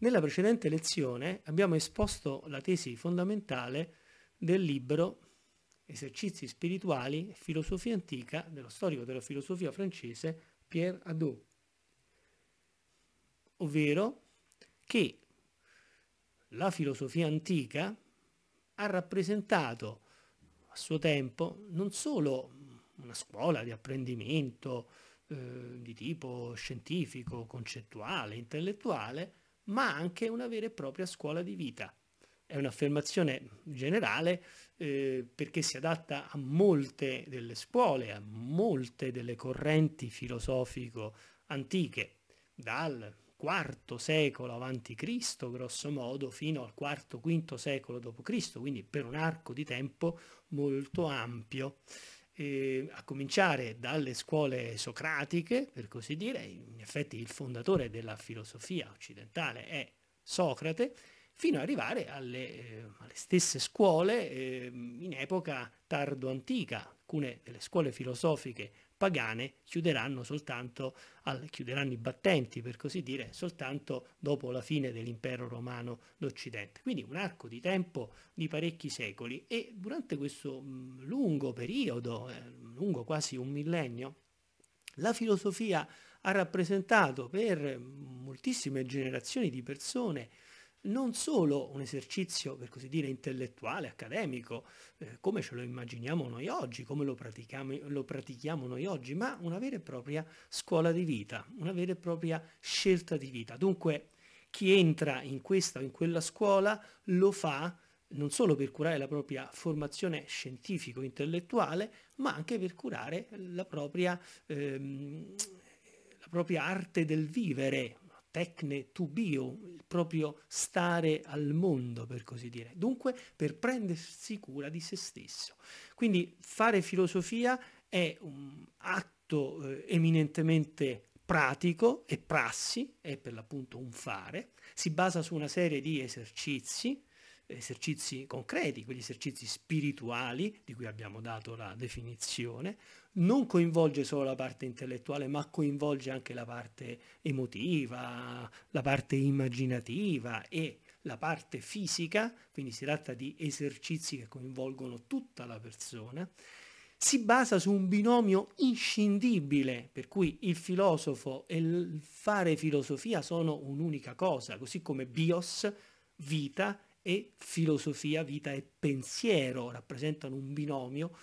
Nella precedente lezione abbiamo esposto la tesi fondamentale del libro Esercizi spirituali e filosofia antica dello storico della filosofia francese Pierre Hadot, ovvero che la filosofia antica ha rappresentato a suo tempo non solo una scuola di apprendimento eh, di tipo scientifico, concettuale, intellettuale, ma anche una vera e propria scuola di vita. È un'affermazione generale eh, perché si adatta a molte delle scuole, a molte delle correnti filosofico antiche, dal IV secolo a.C., grosso modo, fino al IV-V secolo d.C., quindi per un arco di tempo molto ampio eh, a cominciare dalle scuole socratiche, per così dire, in effetti il fondatore della filosofia occidentale è Socrate, fino ad arrivare alle, eh, alle stesse scuole eh, in epoca tardo-antica. Alcune delle scuole filosofiche pagane chiuderanno soltanto al, chiuderanno i battenti, per così dire, soltanto dopo la fine dell'impero romano d'Occidente. Quindi un arco di tempo di parecchi secoli e durante questo lungo periodo, eh, lungo quasi un millennio, la filosofia ha rappresentato per moltissime generazioni di persone non solo un esercizio, per così dire, intellettuale, accademico, eh, come ce lo immaginiamo noi oggi, come lo pratichiamo, lo pratichiamo noi oggi, ma una vera e propria scuola di vita, una vera e propria scelta di vita. Dunque chi entra in questa o in quella scuola lo fa non solo per curare la propria formazione scientifico-intellettuale, ma anche per curare la propria, ehm, la propria arte del vivere, tecne to bio, il proprio stare al mondo, per così dire. Dunque, per prendersi cura di se stesso. Quindi fare filosofia è un atto eh, eminentemente pratico e prassi, è per l'appunto un fare, si basa su una serie di esercizi, esercizi concreti, quegli esercizi spirituali di cui abbiamo dato la definizione, non coinvolge solo la parte intellettuale, ma coinvolge anche la parte emotiva, la parte immaginativa e la parte fisica, quindi si tratta di esercizi che coinvolgono tutta la persona, si basa su un binomio inscindibile, per cui il filosofo e il fare filosofia sono un'unica cosa, così come bios, vita e filosofia, vita e pensiero rappresentano un binomio.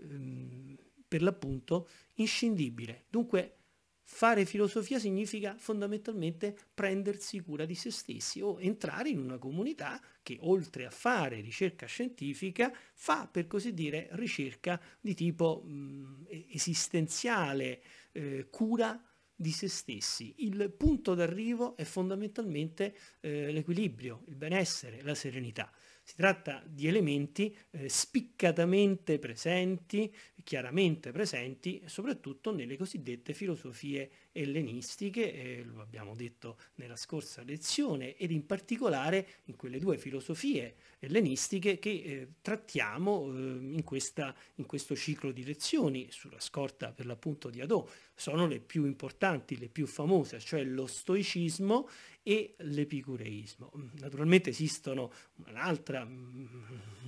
Ehm, per l'appunto inscindibile. Dunque fare filosofia significa fondamentalmente prendersi cura di se stessi o entrare in una comunità che oltre a fare ricerca scientifica fa per così dire ricerca di tipo mh, mm, esistenziale, eh, cura di se stessi. Il punto d'arrivo è fondamentalmente eh, l'equilibrio, il benessere, la serenità. Si tratta di elementi eh, spiccatamente presenti, chiaramente presenti, soprattutto nelle cosiddette filosofie ellenistiche, eh, lo abbiamo detto nella scorsa lezione, ed in particolare in quelle due filosofie ellenistiche che eh, trattiamo eh, in, questa, in, questo ciclo di lezioni, sulla scorta per l'appunto di Adò. Sono le più importanti, le più famose, cioè lo stoicismo e l'epicureismo. Naturalmente esistono un altro mm,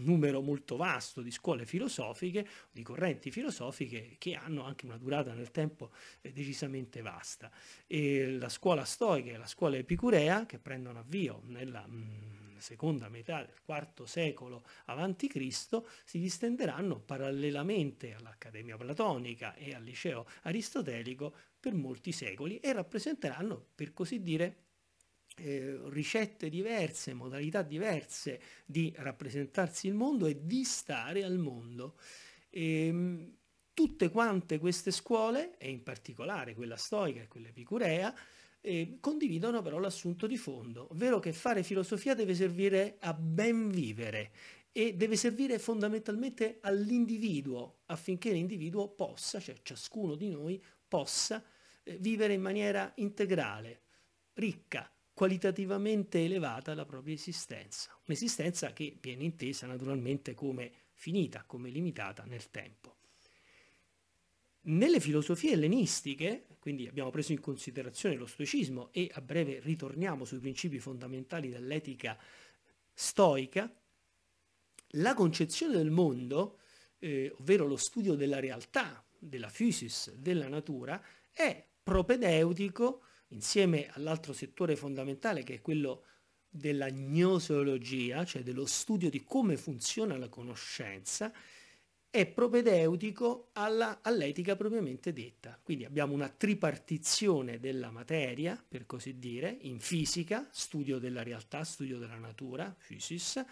numero molto vasto di scuole filosofiche, di correnti filosofiche che hanno anche una durata nel tempo eh, decisamente vasta basta. E la scuola stoica e la scuola epicurea, che prendono avvio nella mh, mm, seconda metà del IV secolo a.C., si distenderanno parallelamente all'Accademia Platonica e al Liceo Aristotelico per molti secoli e rappresenteranno, per così dire, eh, ricette diverse, modalità diverse di rappresentarsi il mondo e di stare al mondo. E, ehm, tutte quante queste scuole, e in particolare quella stoica e quella epicurea, eh, condividono però l'assunto di fondo, ovvero che fare filosofia deve servire a ben vivere e deve servire fondamentalmente all'individuo affinché l'individuo possa, cioè ciascuno di noi possa eh, vivere in maniera integrale, ricca, qualitativamente elevata la propria esistenza, un'esistenza che viene intesa naturalmente come finita, come limitata nel tempo. Nelle filosofie ellenistiche, quindi abbiamo preso in considerazione lo stoicismo e a breve ritorniamo sui principi fondamentali dell'etica stoica, la concezione del mondo, eh, ovvero lo studio della realtà, della physis, della natura, è propedeutico insieme all'altro settore fondamentale che è quello della gnoseologia, cioè dello studio di come funziona la conoscenza, è propedeutico all'etica propriamente detta. Quindi abbiamo una tripartizione della materia, per così dire, in fisica, studio della realtà, studio della natura, physis,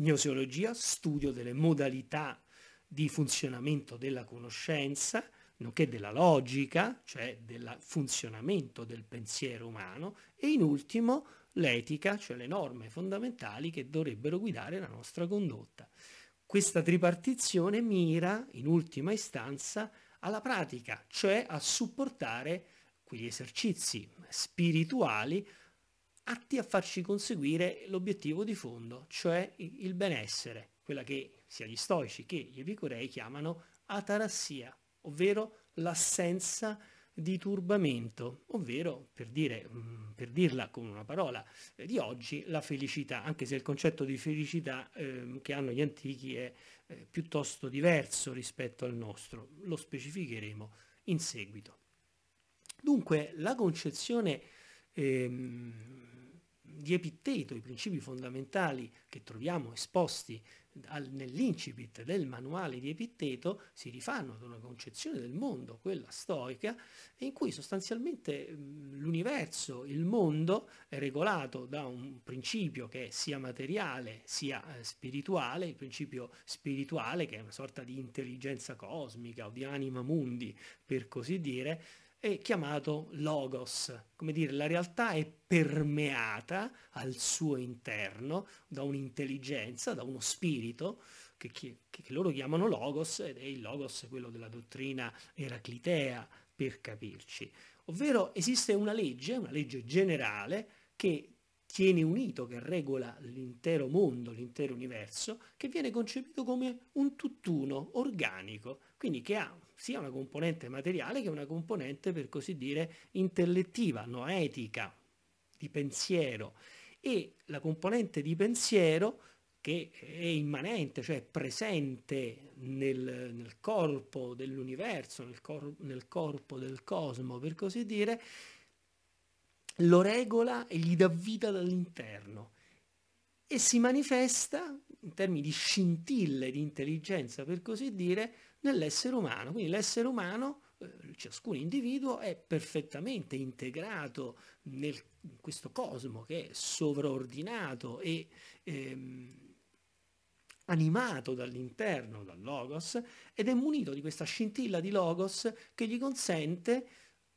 gnoseologia, studio delle modalità di funzionamento della conoscenza, nonché della logica, cioè del funzionamento del pensiero umano, e in ultimo l'etica, cioè le norme fondamentali che dovrebbero guidare la nostra condotta. Questa tripartizione mira, in ultima istanza, alla pratica, cioè a supportare quegli esercizi spirituali atti a farci conseguire l'obiettivo di fondo, cioè il benessere, quella che sia gli stoici che gli epicurei chiamano atarassia, ovvero l'assenza di di turbamento, ovvero, per, dire, mm, per dirla con una parola eh, di oggi, la felicità, anche se il concetto di felicità eh, che hanno gli antichi è eh, piuttosto diverso rispetto al nostro, lo specificheremo in seguito. Dunque la concezione ehm, di Epitteto, i principi fondamentali che troviamo esposti nell'incipit del manuale di Epitteto si rifanno ad una concezione del mondo, quella stoica, in cui sostanzialmente mm, l'universo, il mondo è regolato da un principio che è sia materiale sia eh, spirituale, il principio spirituale che è una sorta di intelligenza cosmica o di anima mundi, per così dire, è chiamato logos, come dire la realtà è permeata al suo interno da un'intelligenza, da uno spirito che, che, che loro chiamano logos ed è il logos quello della dottrina eraclitea per capirci, ovvero esiste una legge, una legge generale che tiene unito, che regola l'intero mondo, l'intero universo, che viene concepito come un tutt'uno organico, quindi che ha sia una componente materiale che una componente, per così dire, intellettiva, noetica, di pensiero. E la componente di pensiero che è immanente, cioè presente nel, nel corpo dell'universo, nel, cor- nel corpo del cosmo, per così dire, lo regola e gli dà vita dall'interno e si manifesta in termini di scintille di intelligenza, per così dire, nell'essere umano. Quindi l'essere umano, eh, ciascun individuo, è perfettamente integrato nel, in questo cosmo che è sovraordinato e ehm, animato dall'interno, dal Logos, ed è munito di questa scintilla di Logos che gli consente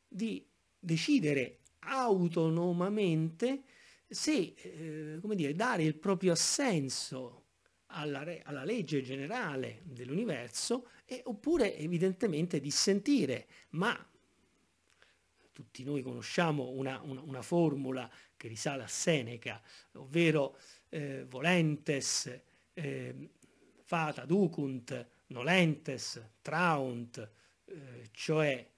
di decidere autonomamente se, eh, come dire, dare il proprio assenso alla, alla legge generale dell'universo e, oppure evidentemente dissentire, ma tutti noi conosciamo una, una, una formula che risale a Seneca, ovvero eh, volentes eh, fata ducunt, nolentes, traunt, eh, cioè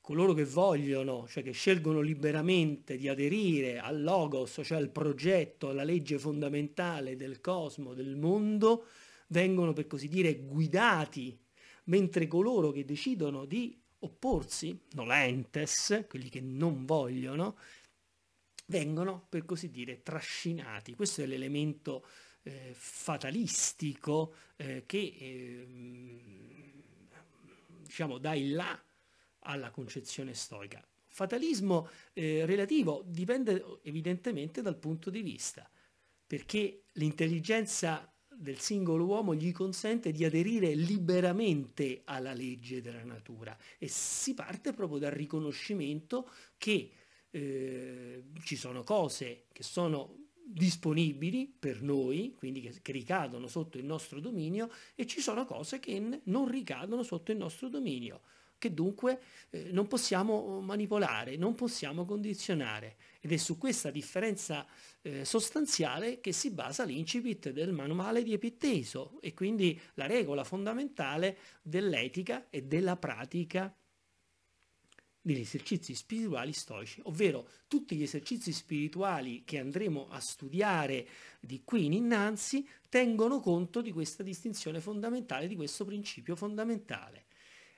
coloro che vogliono, cioè che scelgono liberamente di aderire al logos, cioè al progetto, alla legge fondamentale del cosmo, del mondo, vengono per così dire guidati mentre coloro che decidono di opporsi, nolentes, quelli che non vogliono, vengono, per così dire, trascinati. Questo è l'elemento eh, fatalistico eh, che eh, diciamo dà il là alla concezione stoica. Fatalismo eh, relativo dipende evidentemente dal punto di vista, perché l'intelligenza del singolo uomo gli consente di aderire liberamente alla legge della natura e si parte proprio dal riconoscimento che eh, ci sono cose che sono disponibili per noi, quindi che, che, ricadono sotto il nostro dominio, e ci sono cose che non ricadono sotto il nostro dominio che dunque eh, non possiamo manipolare, non possiamo condizionare. Ed è su questa differenza eh, sostanziale che si basa l'incipit del manuale di Epitteso e quindi la regola fondamentale dell'etica e della pratica degli esercizi spirituali stoici, ovvero tutti gli esercizi spirituali che andremo a studiare di qui in innanzi tengono conto di questa distinzione fondamentale, di questo principio fondamentale.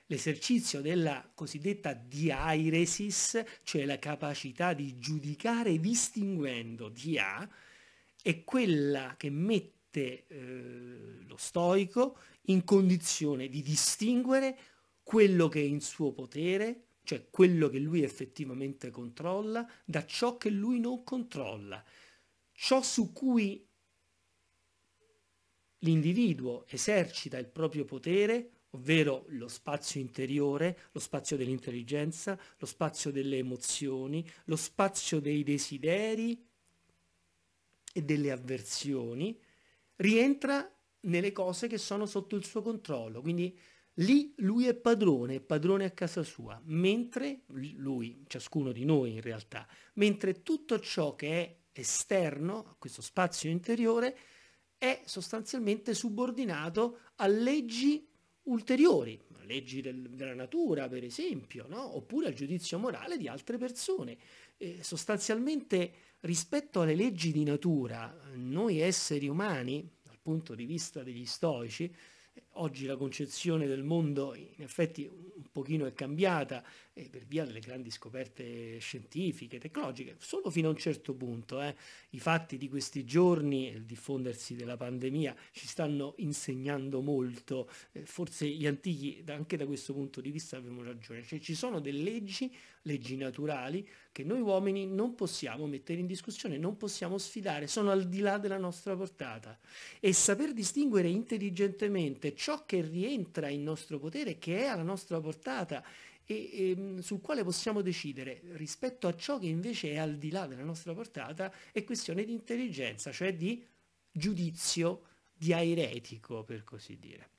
L'esercizio della cosiddetta diairesis, cioè la capacità di giudicare distinguendo dia, è quella che mette eh, lo stoico in condizione di distinguere quello che è in suo potere, cioè quello che lui effettivamente controlla, da ciò che lui non controlla, ciò su cui l'individuo esercita il proprio potere ovvero lo spazio interiore, lo spazio dell'intelligenza, lo spazio delle emozioni, lo spazio dei desideri e delle avversioni, rientra nelle cose che sono sotto il suo controllo. Quindi lì lui è padrone, è padrone a casa sua, mentre lui, ciascuno di noi in realtà, mentre tutto ciò che è esterno a questo spazio interiore è sostanzialmente subordinato a leggi ulteriori, leggi del, della natura per esempio, no? oppure al giudizio morale di altre persone. Eh, sostanzialmente rispetto alle leggi di natura, noi esseri umani, dal punto di vista degli stoici, Oggi la concezione del mondo in effetti un pochino è cambiata eh, per via delle grandi scoperte scientifiche, tecnologiche, solo fino a un certo punto. Eh. I fatti di questi giorni e il diffondersi della pandemia ci stanno insegnando molto. Eh, forse gli antichi anche da questo punto di vista avevano ragione. Cioè, ci sono delle leggi, leggi naturali, che noi uomini non possiamo mettere in discussione, non possiamo sfidare, sono al di là della nostra portata. E saper distinguere intelligentemente ciò che rientra in nostro potere, che è alla nostra portata e, e, ehm, sul quale possiamo decidere rispetto a ciò che invece è al di là della nostra portata è questione di intelligenza, cioè di giudizio di aeretico, per così dire.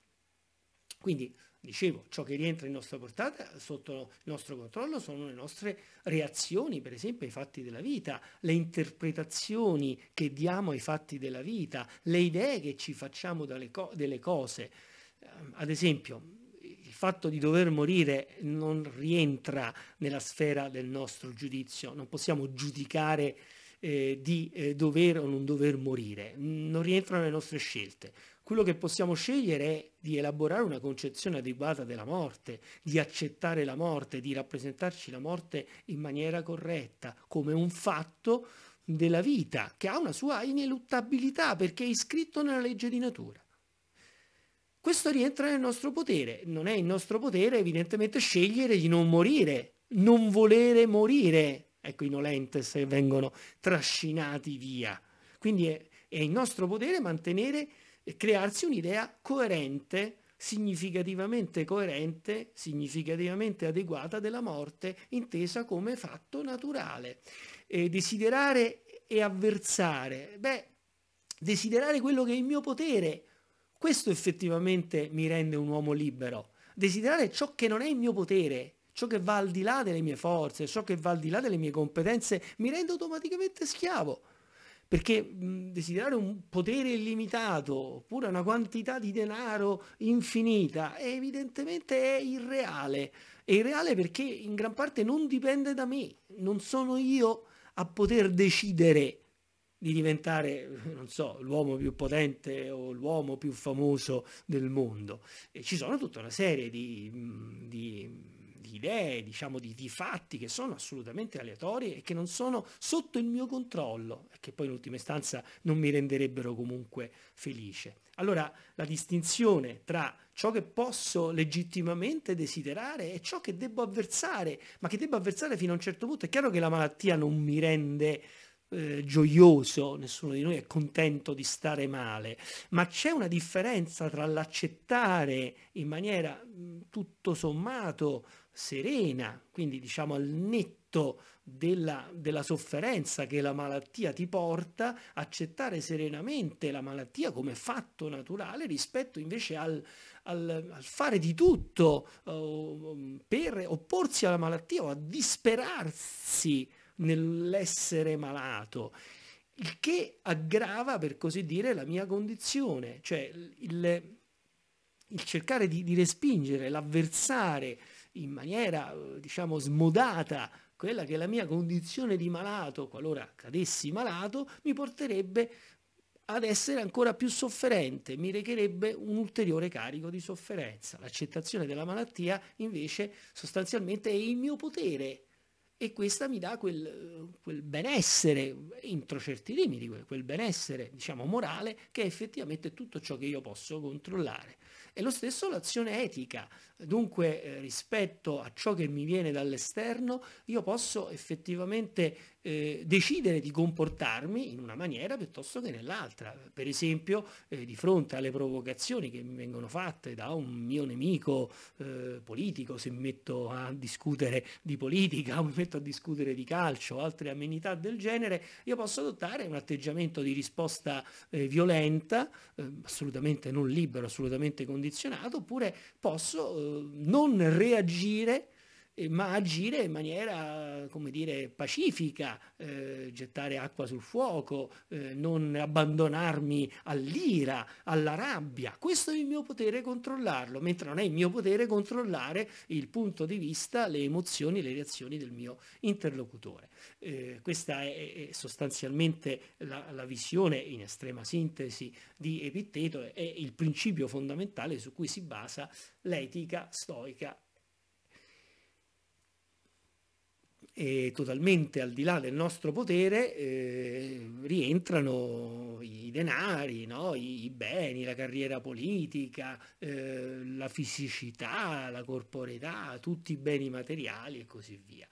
Quindi, dicevo, ciò che rientra in nostra portata, sotto il nostro controllo, sono le nostre reazioni, per esempio, ai fatti della vita, le interpretazioni che diamo ai fatti della vita, le idee che ci facciamo co delle cose Ehm, ad esempio, il fatto di dover morire non rientra nella sfera del nostro giudizio, non possiamo giudicare eh, di eh, dover o non dover morire, non rientrano le nostre scelte. Quello che possiamo scegliere è di elaborare una concezione adeguata della morte, di accettare la morte, di rappresentarci la morte in maniera corretta, come un fatto della vita che ha una sua ineluttabilità perché è iscritto nella legge di natura. Questo rientra nel nostro potere, non è il nostro potere evidentemente scegliere di non morire, non volere morire, ecco i nolentes che vengono trascinati via. Quindi è, è il nostro potere mantenere, crearsi un'idea coerente, significativamente coerente, significativamente adeguata della morte, intesa come fatto naturale. E desiderare e avversare, beh, desiderare quello che è il mio potere, questo effettivamente mi rende un uomo libero. Desiderare ciò che non è il mio potere, ciò che va al di là delle mie forze, ciò che va al di là delle mie competenze, mi rende automaticamente schiavo. Perché desiderare un potere illimitato oppure una quantità di denaro infinita è evidentemente è irreale. È irreale perché in gran parte non dipende da me, non sono io a poter decidere di diventare, non so, l'uomo più potente o l'uomo più famoso del mondo. E ci sono tutta una serie di, mm, di, di idee, diciamo, di, di, fatti che sono assolutamente aleatori e che non sono sotto il mio controllo e che poi in ultima istanza non mi renderebbero comunque felice. Allora la distinzione tra ciò che posso legittimamente desiderare e ciò che debbo avversare, ma che devo avversare fino a un certo punto, è chiaro che la malattia non mi rende eh, gioioso, nessuno di noi è contento di stare male, ma c'è una differenza tra l'accettare in maniera mm, tutto sommato serena, quindi diciamo al netto della, della, sofferenza che la malattia ti porta, accettare serenamente la malattia come fatto naturale rispetto invece al, al, al fare di tutto uh, per opporsi alla malattia o a disperarsi nell'essere malato, il che aggrava, per così dire, la mia condizione, cioè il, il cercare di, di respingere, l'avversare in maniera, diciamo, smodata quella che è la mia condizione di malato, qualora cadessi malato, mi porterebbe ad essere ancora più sofferente, mi recherebbe un ulteriore carico di sofferenza. L'accettazione della malattia invece sostanzialmente è il mio potere, e questa mi dà quel, quel, benessere, entro certi limiti, quel benessere diciamo morale che è effettivamente tutto ciò che io posso controllare. E lo stesso l'azione etica, dunque eh, rispetto a ciò che mi viene dall'esterno, io posso effettivamente eh, decidere di comportarmi in una maniera piuttosto che nell'altra. Per esempio, eh, di fronte alle provocazioni che mi vengono fatte da un mio nemico eh, politico, se mi metto a discutere di politica o mi metto a discutere di calcio o altre amenità del genere, io posso adottare un atteggiamento di risposta eh, violenta, ehm, assolutamente non libero, assolutamente condizionato, oppure posso eh, non reagire ma agire in maniera, come dire, pacifica, eh, gettare acqua sul fuoco, eh, non abbandonarmi all'ira, alla rabbia. Questo è il mio potere controllarlo, mentre non è il mio potere controllare il punto di vista, le emozioni, le reazioni del mio interlocutore. Eh, questa è, è sostanzialmente la, la visione, in estrema sintesi, di Epitteto, è il principio fondamentale su cui si basa l'etica stoica eh, totalmente al di là del nostro potere, eh, rientrano i denari, no? I, I, beni, la carriera politica, eh, la fisicità, la corporeità, tutti i beni materiali e così via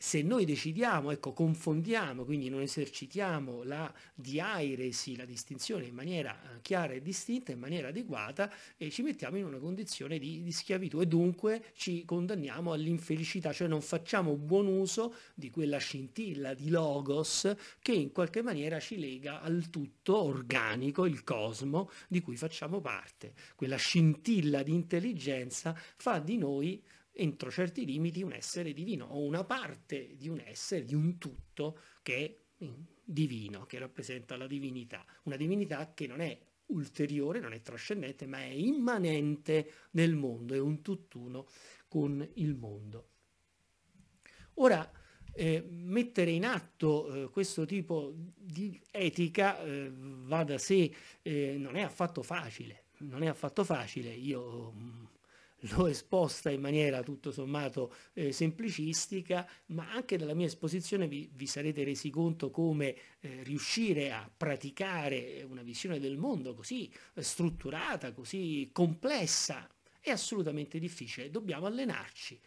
se noi decidiamo, ecco, confondiamo, quindi non esercitiamo la diairesi, la distinzione in maniera eh, chiara e distinta, in maniera adeguata, eh, ci mettiamo in una condizione di, di schiavitù e dunque ci condanniamo all'infelicità, cioè non facciamo buon uso di quella scintilla di logos che in qualche maniera ci lega al tutto organico, il cosmo di cui facciamo parte. Quella scintilla di intelligenza fa di noi entro certi limiti un essere divino o una parte di un essere, di un tutto che è divino, che rappresenta la divinità, una divinità che non è ulteriore, non è trascendente, ma è immanente nel mondo, è un tutt'uno con il mondo. Ora, eh, mettere in atto eh, questo tipo di etica eh, va da sé, eh, non è affatto facile, non è affatto facile. Io mh, mm, l'ho esposta in maniera tutto sommato eh, semplicistica, ma anche dalla mia esposizione vi, vi sarete resi conto come eh, riuscire a praticare una visione del mondo così eh, strutturata, così complessa, è assolutamente difficile, dobbiamo allenarci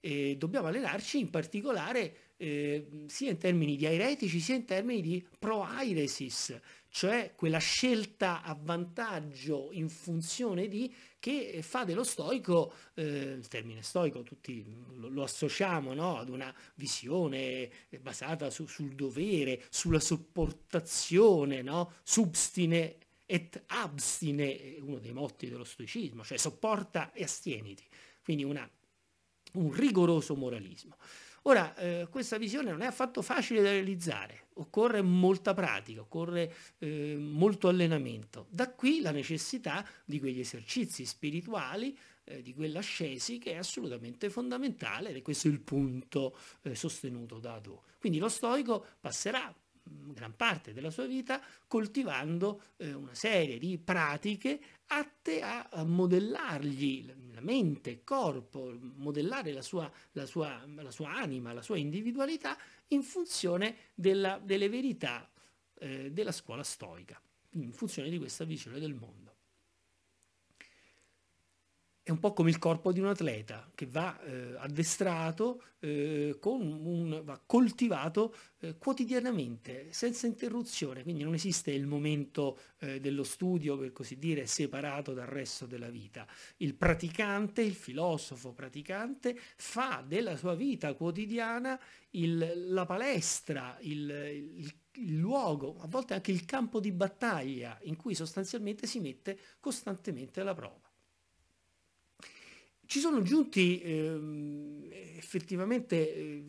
e dobbiamo allenarci in particolare eh, sia in termini di airetici sia in termini di proairesis, cioè quella scelta a vantaggio in funzione di che fa dello stoico, eh, il termine stoico tutti lo, lo associamo no? ad una visione eh, basata su, sul dovere, sulla sopportazione, no? substine et abstine, uno dei motti dello stoicismo, cioè sopporta e astieniti, quindi una un rigoroso moralismo. Ora, eh, questa visione non è affatto facile da realizzare, occorre molta pratica, occorre eh, molto allenamento. Da qui la necessità di quegli esercizi spirituali, eh, di quell'ascesi che è assolutamente fondamentale ed è questo il punto eh, sostenuto da Ado. Quindi lo stoico passerà mm, gran parte della sua vita coltivando eh, una serie di pratiche atte a eh, modellargli la mente, il corpo, modellare la sua, la sua, la sua anima, la sua individualità in funzione della, delle verità eh, della scuola stoica, in funzione di questa visione del mondo è un po' come il corpo di un atleta che va eh, addestrato, eh, un, va coltivato eh, quotidianamente, senza interruzione, quindi non esiste il momento eh, dello studio, per così dire, separato dal resto della vita. Il praticante, il filosofo praticante, fa della sua vita quotidiana il, la palestra, il, il il luogo, a volte anche il campo di battaglia in cui sostanzialmente si mette costantemente alla prova ci sono giunti eh, effettivamente, eh,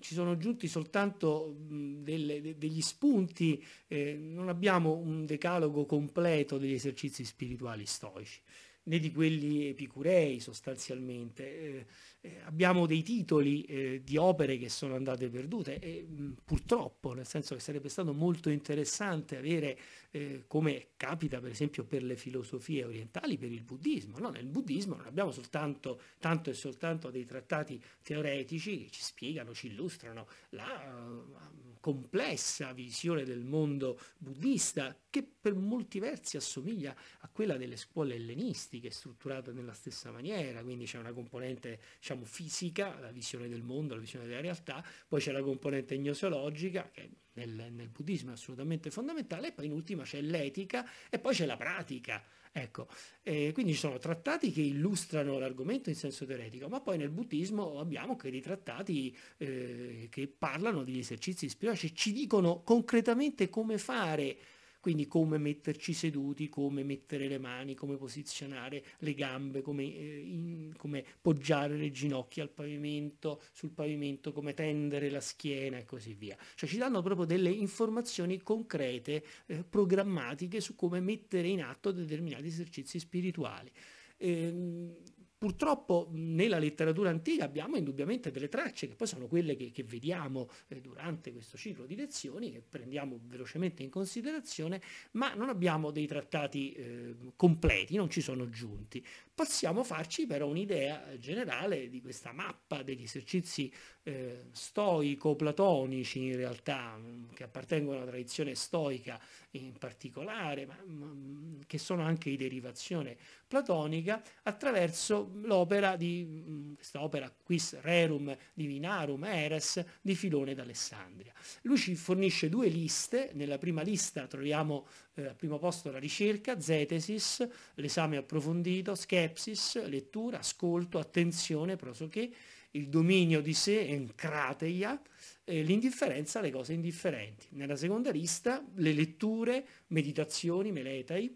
ci sono giunti soltanto mh, delle, de, degli spunti, eh, non abbiamo un decalogo completo degli esercizi spirituali stoici né di quelli epicurei sostanzialmente. Eh, eh, abbiamo dei titoli eh, di opere che sono andate perdute e mh, mm, purtroppo, nel senso che sarebbe stato molto interessante avere, eh, come capita per esempio per le filosofie orientali, per il buddismo. No? Nel buddismo non abbiamo soltanto, tanto e soltanto dei trattati teoretici che ci spiegano, ci illustrano la... Uh, complessa visione del mondo buddista che per molti versi assomiglia a quella delle scuole ellenistiche, strutturata nella stessa maniera, quindi c'è una componente diciamo, fisica, la visione del mondo, la visione della realtà, poi c'è la componente gnosologica che nel, nel buddismo è assolutamente fondamentale e poi in ultima c'è l'etica e poi c'è la pratica, Ecco, eh, quindi ci sono trattati che illustrano l'argomento in senso teoretico, ma poi nel buddismo abbiamo anche dei trattati eh, che parlano degli esercizi spirituali, ci dicono concretamente come fare quindi come metterci seduti, come mettere le mani, come posizionare le gambe, come, eh, in, come poggiare le ginocchia al pavimento, sul pavimento, come tendere la schiena e così via. Cioè ci danno proprio delle informazioni concrete, eh, programmatiche su come mettere in atto determinati esercizi spirituali. Eh, Purtroppo nella letteratura antica abbiamo indubbiamente delle tracce che poi sono quelle che, che vediamo eh, durante questo ciclo di lezioni, che prendiamo velocemente in considerazione, ma non abbiamo dei trattati eh, completi, non ci sono giunti. Possiamo farci però un'idea generale di questa mappa degli esercizi eh, stoico-platonici in realtà, che appartengono alla tradizione stoica in particolare, ma, ma mm, che sono anche di derivazione platonica, attraverso l'opera di, mm, questa opera Quis Rerum Divinarum Eres di Filone d'Alessandria. Lui ci fornisce due liste, nella prima lista troviamo eh, al primo posto la ricerca, zetesis, l'esame approfondito, skepsis, lettura, ascolto, attenzione, prosoché, il dominio di sé, encrateia, eh, l'indifferenza alle cose indifferenti. Nella seconda lista le letture, meditazioni, meletai,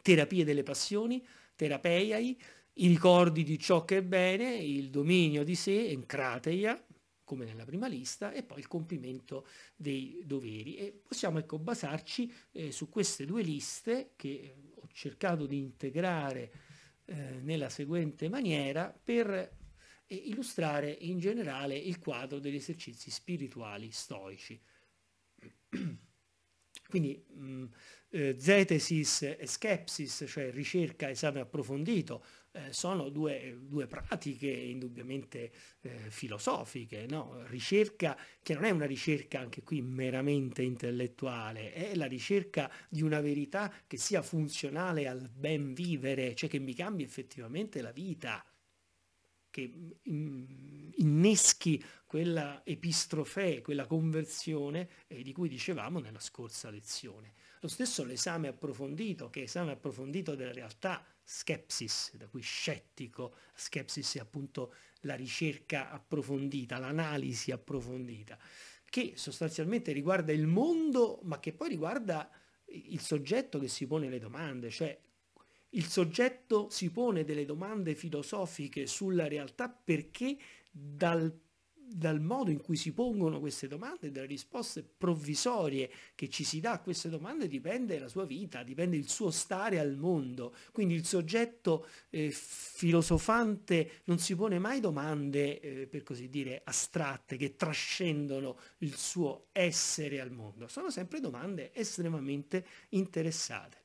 terapie delle passioni, terapeiai, i ricordi di ciò che è bene, il dominio di sé, encrateia, come nella prima lista, e poi il compimento dei doveri. E possiamo ecco, basarci eh, su queste due liste che ho cercato di integrare eh, nella seguente maniera per e illustrare in generale il quadro degli esercizi spirituali stoici. Quindi mh, mm, eh, zetesis e skepsis, cioè ricerca, esame approfondito, eh, sono due, due, pratiche indubbiamente eh, filosofiche, no? ricerca che non è una ricerca anche qui meramente intellettuale, è la ricerca di una verità che sia funzionale al ben vivere, cioè che mi cambi effettivamente la vita che mm, mm, inneschi quella epistrofe, quella conversione eh, di cui dicevamo nella scorsa lezione. Lo stesso l'esame approfondito, che è esame approfondito della realtà, skepsis, da cui scettico, skepsis è appunto la ricerca approfondita, l'analisi approfondita, che sostanzialmente riguarda il mondo, ma che poi riguarda il soggetto che si pone le domande, cioè il soggetto si pone delle domande filosofiche sulla realtà perché dal dal modo in cui si pongono queste domande, dalle risposte provvisorie che ci si dà a queste domande dipende la sua vita, dipende il suo stare al mondo. Quindi il soggetto eh, filosofante non si pone mai domande, eh, per così dire, astratte che trascendono il suo essere al mondo. Sono sempre domande estremamente interessate.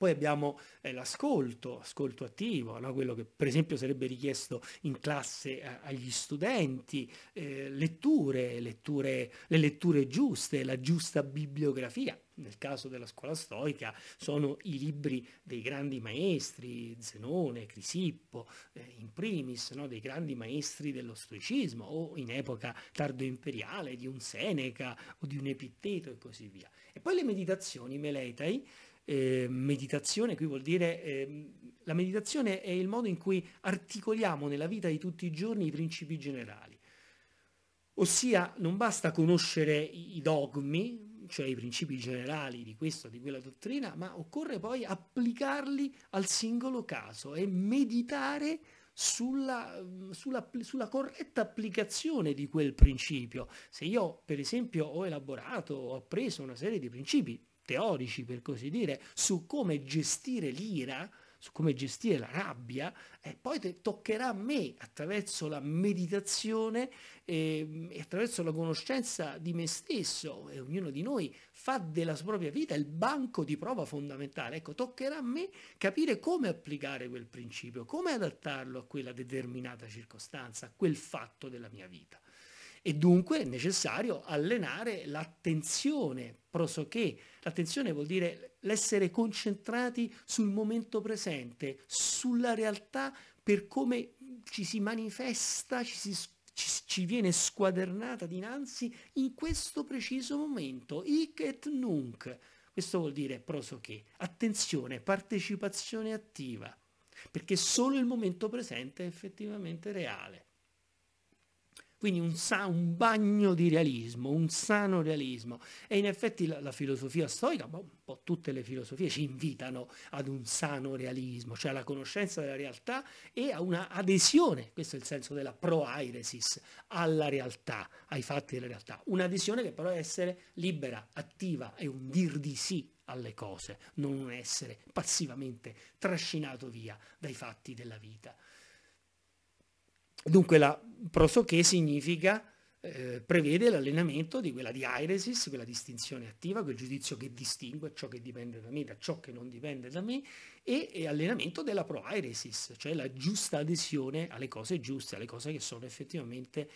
Poi abbiamo eh, l'ascolto, ascolto attivo, no? quello che per esempio sarebbe richiesto in classe a, eh, agli studenti, eh, letture, letture, le letture giuste, la giusta bibliografia, nel caso della scuola stoica sono i libri dei grandi maestri, Zenone, Crisippo, eh, in primis, no, dei grandi maestri dello stoicismo o in epoca tardo-imperiale di un Seneca o di un Epitteto e così via. E poi le meditazioni meletai eh, meditazione, qui vuol dire eh, la meditazione è il modo in cui articoliamo nella vita di tutti i giorni i principi generali. Ossia non basta conoscere i dogmi, cioè i principi generali di questa o di quella dottrina, ma occorre poi applicarli al singolo caso e meditare sulla, sulla, sulla, corretta applicazione di quel principio. Se io, per esempio, ho elaborato, ho appreso una serie di principi, teorici, per così dire, su come gestire l'ira, su come gestire la rabbia, e poi te, toccherà a me attraverso la meditazione eh, e attraverso la conoscenza di me stesso, e ognuno di noi fa della propria vita il banco di prova fondamentale. Ecco, toccherà a me capire come applicare quel principio, come adattarlo a quella determinata circostanza, a quel fatto della mia vita e dunque è necessario allenare l'attenzione prosoché. L'attenzione vuol dire l'essere concentrati sul momento presente, sulla realtà per come ci si manifesta, ci si ci, viene squadernata dinanzi in questo preciso momento, hic et nunc. Questo vuol dire prosoché, attenzione, partecipazione attiva, perché solo il momento presente è effettivamente reale. Quindi un, sa- un bagno di realismo, un sano realismo. E in effetti la, la filosofia stoica, ma boh, un po' tutte le filosofie ci invitano ad un sano realismo, cioè alla conoscenza della realtà e a una adesione, questo è il senso della proairesis, alla realtà, ai fatti della realtà. Un'adesione che però è essere libera, attiva, è un dir di sì alle cose, non essere passivamente trascinato via dai fatti della vita. Dunque la prosoché significa, eh, prevede l'allenamento di quella di diairesis, quella distinzione attiva, quel giudizio che distingue ciò che dipende da me da ciò che non dipende da me e, e allenamento della proairesis, cioè la giusta adesione alle cose giuste, alle cose che sono effettivamente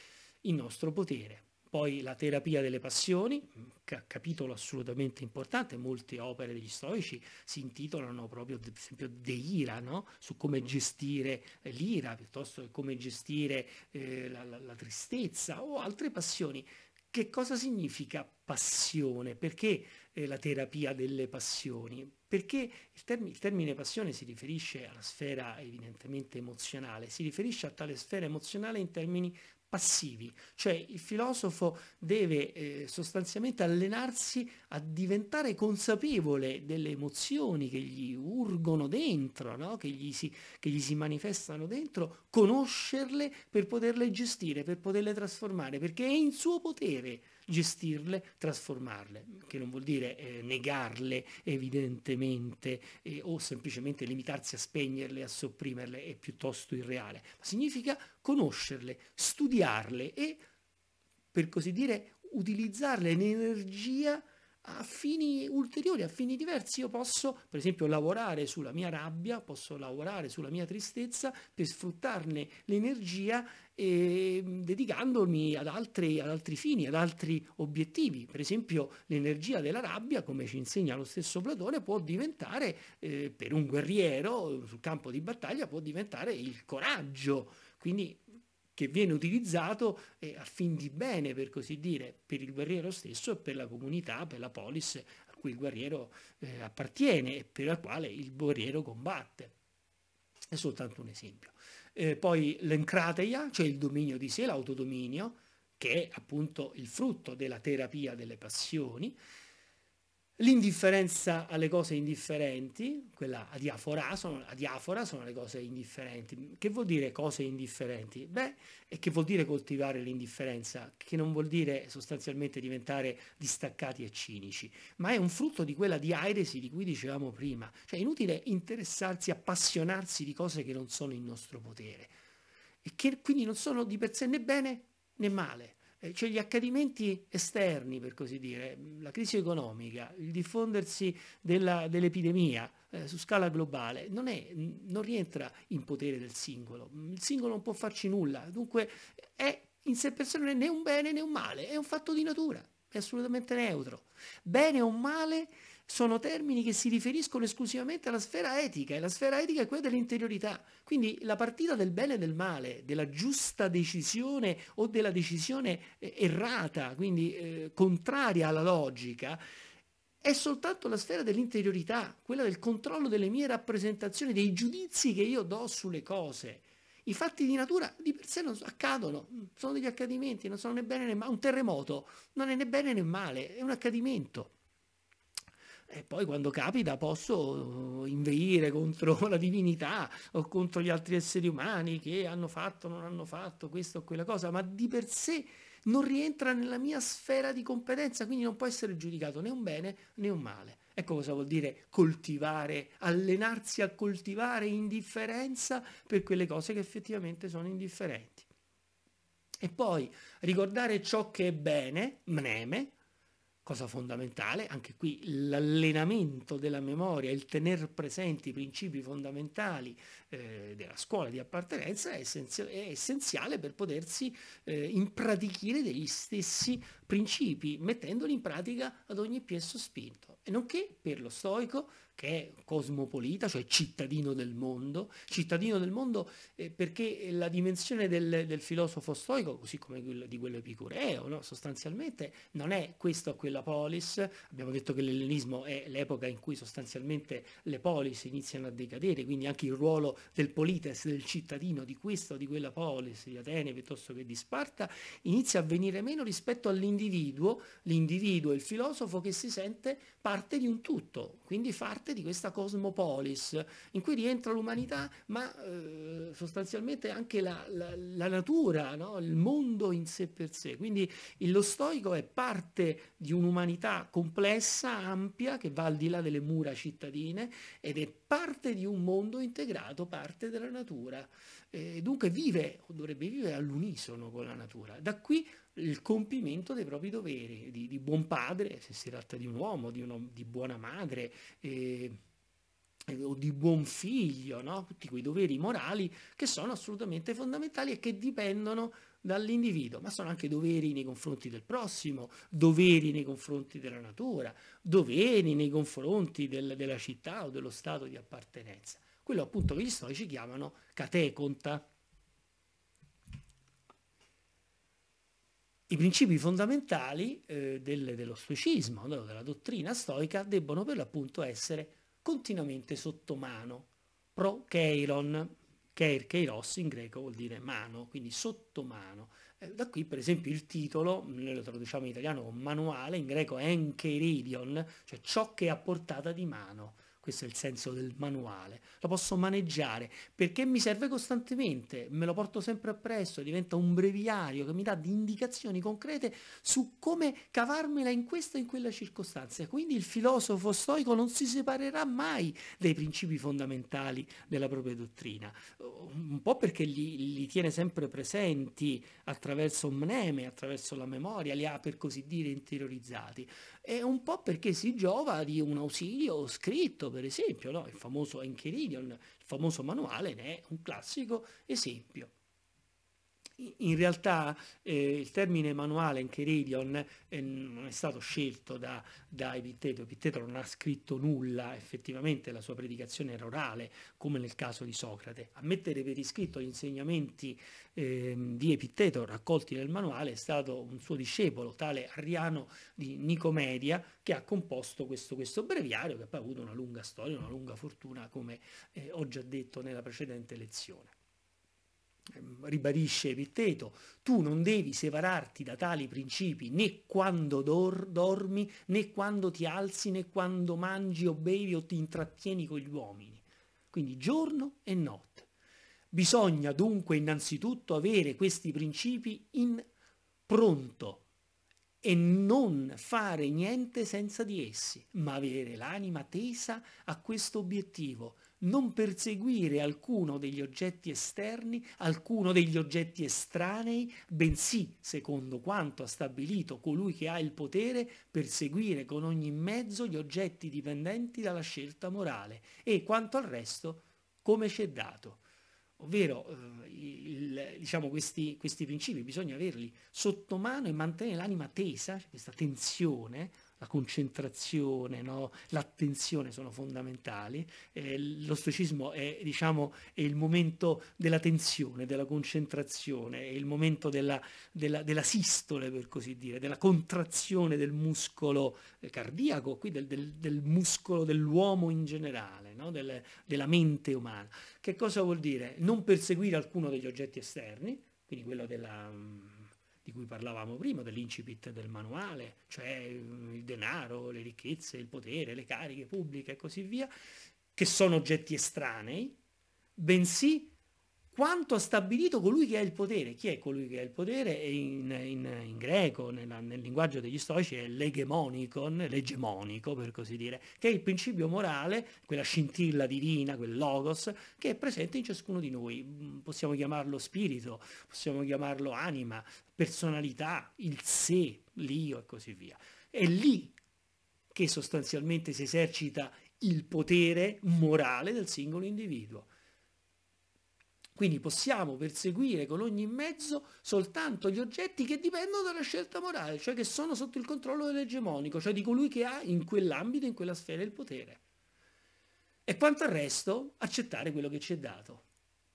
in nostro potere. Poi la terapia delle passioni, capitolo assolutamente importante, molte opere degli stoici si intitolano proprio ad esempio De Ira, no? su come gestire l'ira, piuttosto che come gestire eh, la, la, la tristezza o altre passioni. Che cosa significa passione? Perché eh, la terapia delle passioni? Perché il, term il, termine passione si riferisce alla sfera evidentemente emozionale, si riferisce a tale sfera emozionale in termini passivi, cioè il filosofo deve eh, sostanzialmente allenarsi a diventare consapevole delle emozioni che gli urgono dentro, no? che, gli si, che gli si manifestano dentro, conoscerle per poterle gestire, per poterle trasformare, perché è in suo potere gestirle, trasformarle, che non vuol dire eh, negarle evidentemente eh, o semplicemente limitarsi a spegnerle, a sopprimerle, è piuttosto irreale, ma significa conoscerle, studiarle e, per così dire, utilizzarle in energia a fini ulteriori, a fini diversi, io posso per esempio lavorare sulla mia rabbia, posso lavorare sulla mia tristezza per sfruttarne l'energia e ehm, dedicandomi ad altri, ad altri fini, ad altri obiettivi. Per esempio l'energia della rabbia, come ci insegna lo stesso Platone, può diventare, eh, per un guerriero sul campo di battaglia, può diventare il coraggio. Quindi che viene utilizzato eh, a fin di bene, per così dire, per il guerriero stesso e per la comunità, per la polis a cui il guerriero eh, appartiene e per la quale il guerriero combatte. È soltanto un esempio. Eh, poi l'encrateia, cioè il dominio di sé, l'autodominio, che è appunto il frutto della terapia delle passioni, L'indifferenza alle cose indifferenti, quella adiafora sono, adiafora sono le cose indifferenti. Che vuol dire cose indifferenti? Beh, e che vuol dire coltivare l'indifferenza, che non vuol dire sostanzialmente diventare distaccati e cinici, ma è un frutto di quella diairesi di cui dicevamo prima. Cioè è inutile interessarsi, appassionarsi di cose che non sono in nostro potere e che quindi non sono di per sé né bene né male eh, cioè gli accadimenti esterni, per così dire, mm, la crisi economica, il diffondersi dell'epidemia eh, su scala globale, non, è, non rientra in potere del singolo. Mm, il singolo non può farci nulla, dunque è in sé per sé né un bene né un male, è un fatto di natura, è assolutamente neutro. Bene o male sono termini che si riferiscono esclusivamente alla sfera etica e la sfera etica è quella dell'interiorità. Quindi la partita del bene e del male, della giusta decisione o della decisione eh, errata, quindi eh, contraria alla logica, è soltanto la sfera dell'interiorità, quella del controllo delle mie rappresentazioni, dei giudizi che io do sulle cose. I fatti di natura di per sé non accadono, mm, sono degli accadimenti, non sono né bene né male. Un terremoto non è né bene né male, è un accadimento. E poi quando capita posso eh, inveire contro la divinità o contro gli altri esseri umani che hanno fatto, non hanno fatto questa o quella cosa, ma di per sé non rientra nella mia sfera di competenza, quindi non può essere giudicato né un bene né un male. Ecco cosa vuol dire coltivare, allenarsi a coltivare indifferenza per quelle cose che effettivamente sono indifferenti. E poi ricordare ciò che è bene, mneme, Cosa fondamentale, anche qui l'allenamento della memoria, il tener presenti i principi fondamentali eh, della scuola di appartenenza è, essenzio- è essenziale per potersi eh, impratichire degli stessi principi, mettendoli in pratica ad ogni piesso spinto. E nonché per lo stoico che è cosmopolita, cioè cittadino del mondo, cittadino del mondo eh, perché la dimensione del, del, filosofo stoico, così come quella di quello epicureo, no? sostanzialmente non è questo o quella polis, abbiamo detto che l'ellenismo è l'epoca in cui sostanzialmente le polis iniziano a decadere, quindi anche il ruolo del polites, del cittadino di questa o di quella polis, di Atene piuttosto che di Sparta, inizia a venire meno rispetto all'individuo, l'individuo, il filosofo che si sente parte di un tutto, quindi parte parte di questa cosmopolis in cui rientra l'umanità, ma eh, sostanzialmente anche la, la, la natura, no? il mondo in sé per sé. Quindi lo stoico è parte di un'umanità complessa, ampia, che va al di là delle mura cittadine ed è parte di un mondo integrato, parte della natura. E eh, dunque vive, o dovrebbe vivere all'unisono con la natura. Da qui il compimento dei propri doveri, di, di, buon padre, se si tratta di un uomo, di, uno, di buona madre, eh, o di buon figlio, no? tutti quei doveri morali che sono assolutamente fondamentali e che dipendono dall'individuo, ma sono anche doveri nei confronti del prossimo, doveri nei confronti della natura, doveri nei confronti del, della città o dello stato di appartenenza. Quello appunto che gli storici chiamano cateconta. I principi fondamentali eh, del, dello stoicismo, della dottrina stoica, debbono per l'appunto essere continuamente sotto mano. Pro keiron, keir Cheiros in greco vuol dire mano, quindi sotto mano. Eh, da qui per esempio il titolo, noi lo traduciamo in italiano con manuale, in greco enkeridion, cioè ciò che è a portata di mano questo è il senso del manuale, lo posso maneggiare perché mi serve costantemente, me lo porto sempre appresso, diventa un breviario che mi dà indicazioni concrete su come cavarmela in questa e in quella circostanza. Quindi il filosofo stoico non si separerà mai dai principi fondamentali della propria dottrina, un po' perché li, li tiene sempre presenti attraverso un mneme, attraverso la memoria, li ha per così dire interiorizzati, è un po' perché si giova di un ausilio scritto, per esempio, no? il famoso Enchiridion, il famoso manuale ne è un classico esempio in realtà eh, il termine manuale Enchiridion eh, non è stato scelto da, da Epitteto, Epitteto non ha scritto nulla, effettivamente la sua predicazione era orale, come nel caso di Socrate. A mettere per iscritto gli insegnamenti eh, di Epitteto raccolti nel manuale è stato un suo discepolo, tale Arriano di Nicomedia, che ha composto questo, questo breviario che poi ha avuto una lunga storia, una lunga fortuna, come eh, ho già detto nella precedente lezione. Ehm, ribadisce Epitteto, tu non devi separarti da tali principi né quando dor- dormi, né quando ti alzi, né quando mangi o bevi o ti intrattieni con gli uomini. Quindi giorno e notte. Bisogna dunque innanzitutto avere questi principi in pronto e non fare niente senza di essi, ma avere l'anima tesa a questo obiettivo, non perseguire alcuno degli oggetti esterni, alcuno degli oggetti estranei, bensì, secondo quanto ha stabilito colui che ha il potere, perseguire con ogni mezzo gli oggetti dipendenti dalla scelta morale e quanto al resto come c'è dato. Ovvero, eh, il, diciamo, questi, questi, principi bisogna averli sotto mano e mantenere l'anima tesa, cioè questa tensione, la concentrazione, no? l'attenzione sono fondamentali. Eh, lo è, diciamo, è il momento della tensione, della concentrazione, è il momento della, della, della sistole, per così dire, della contrazione del muscolo eh, cardiaco, qui del, del, del muscolo dell'uomo in generale, no? del, della mente umana. Che cosa vuol dire? Non perseguire alcuno degli oggetti esterni, quindi quello della mm, di cui parlavamo prima, dell'incipit del manuale, cioè mm, il denaro, le ricchezze, il potere, le cariche pubbliche e così via, che sono oggetti estranei, bensì quanto ha stabilito colui che ha il potere. Chi è colui che ha il potere? In, in, in greco, nella, nel linguaggio degli stoici, è l'egemonicon, l'egemonico per così dire, che è il principio morale, quella scintilla divina, quel logos, che è presente in ciascuno di noi. Mm, possiamo chiamarlo spirito, possiamo chiamarlo anima, personalità, il sé, l'io e così via. È lì che sostanzialmente si esercita il potere morale del singolo individuo. Quindi possiamo perseguire con ogni mezzo soltanto gli oggetti che dipendono dalla scelta morale, cioè che sono sotto il controllo dell'egemonico, cioè di colui che ha in quell'ambito, in quella sfera il potere. E quanto al resto, accettare quello che ci è dato,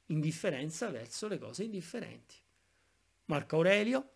indifferenza verso le cose indifferenti. Marco Aurelio,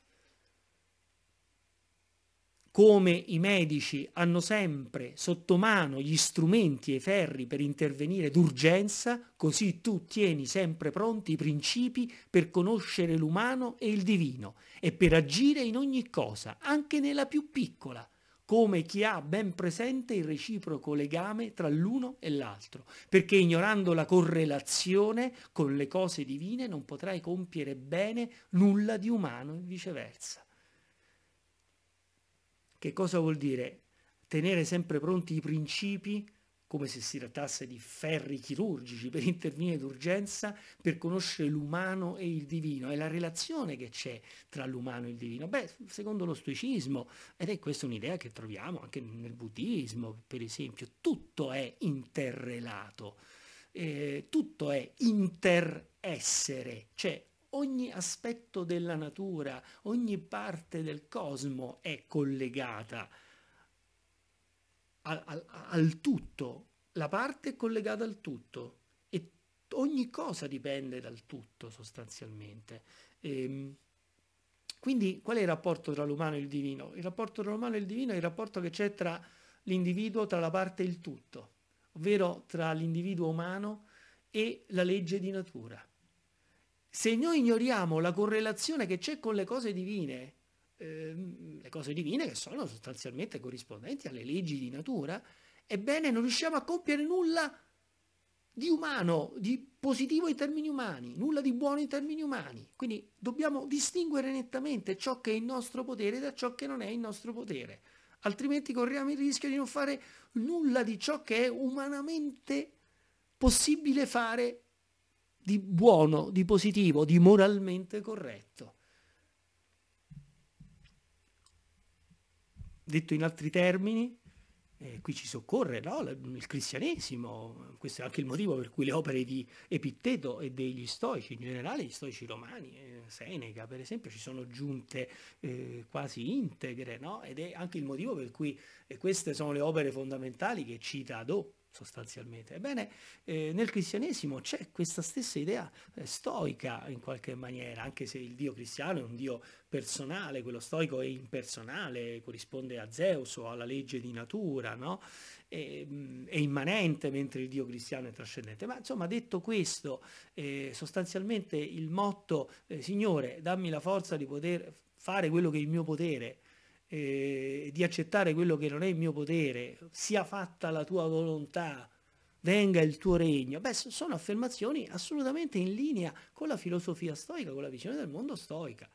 come i medici hanno sempre sotto mano gli strumenti e i ferri per intervenire d'urgenza, così tu tieni sempre pronti i principi per conoscere l'umano e il divino e per agire in ogni cosa, anche nella più piccola, come chi ha ben presente il reciproco legame tra l'uno e l'altro, perché ignorando la correlazione con le cose divine non potrai compiere bene nulla di umano e viceversa. Che cosa vuol dire? Tenere sempre pronti i principi come se si trattasse di ferri chirurgici per intervenire d'urgenza, per conoscere l'umano e il divino e la relazione che c'è tra l'umano e il divino. Beh, secondo lo stoicismo, ed è questa un'idea che troviamo anche nel buddismo, per esempio, tutto è interrelato, eh, tutto è interessere, cioè ogni aspetto della natura, ogni parte del cosmo è collegata al, al, al tutto, la parte è collegata al tutto e ogni cosa dipende dal tutto sostanzialmente. Ehm, quindi qual è il rapporto tra l'umano e il divino? Il rapporto tra l'umano e il divino è il rapporto che c'è tra l'individuo, tra la parte e il tutto, ovvero tra l'individuo umano e la legge di natura se noi ignoriamo la correlazione che c'è con le cose divine, ehm, le cose divine che sono sostanzialmente corrispondenti alle leggi di natura, ebbene non riusciamo a compiere nulla di umano, di positivo in termini umani, nulla di buono in termini umani. Quindi dobbiamo distinguere nettamente ciò che è in nostro potere da ciò che non è in nostro potere, altrimenti corriamo il rischio di non fare nulla di ciò che è umanamente possibile fare di buono, di positivo, di moralmente corretto. Detto in altri termini, eh, qui ci soccorre no? il cristianesimo, questo è anche il motivo per cui le opere di Epitteto e degli stoici, in generale gli stoici romani, eh, Seneca per esempio, ci sono giunte eh, quasi integre, no? ed è anche il motivo per cui queste sono le opere fondamentali che cita Adò sostanzialmente. Ebbene, eh, nel cristianesimo c'è questa stessa idea eh, stoica in qualche maniera, anche se il Dio cristiano è un Dio personale, quello stoico è impersonale, corrisponde a Zeus o alla legge di natura, no? è, mm, è immanente, mentre il Dio cristiano è trascendente. Ma insomma, detto questo, eh, sostanzialmente il motto, eh, Signore, dammi la forza di poter fare quello che è il mio potere, eh, di accettare quello che non è il mio potere, sia fatta la tua volontà, venga il tuo regno, beh, sono affermazioni assolutamente in linea con la filosofia stoica, con la visione del mondo stoica.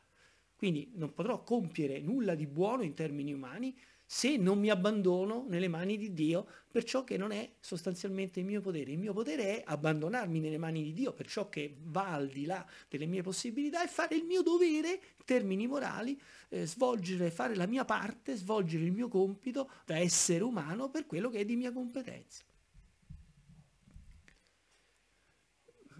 Quindi non potrò compiere nulla di buono in termini umani se non mi abbandono nelle mani di Dio per ciò che non è sostanzialmente il mio potere. Il mio potere è abbandonarmi nelle mani di Dio per ciò che va al di là delle mie possibilità e fare il mio dovere, in termini morali, eh, svolgere, fare la mia parte, svolgere il mio compito da essere umano per quello che è di mia competenza.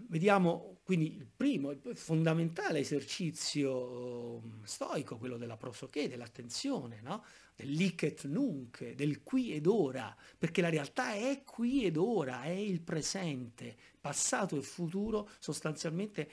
Vediamo quindi il primo, il fondamentale esercizio stoico, quello della prosoche, dell'attenzione, no? et nunc, del qui ed ora, perché la realtà è qui ed ora, è il presente, passato e futuro sostanzialmente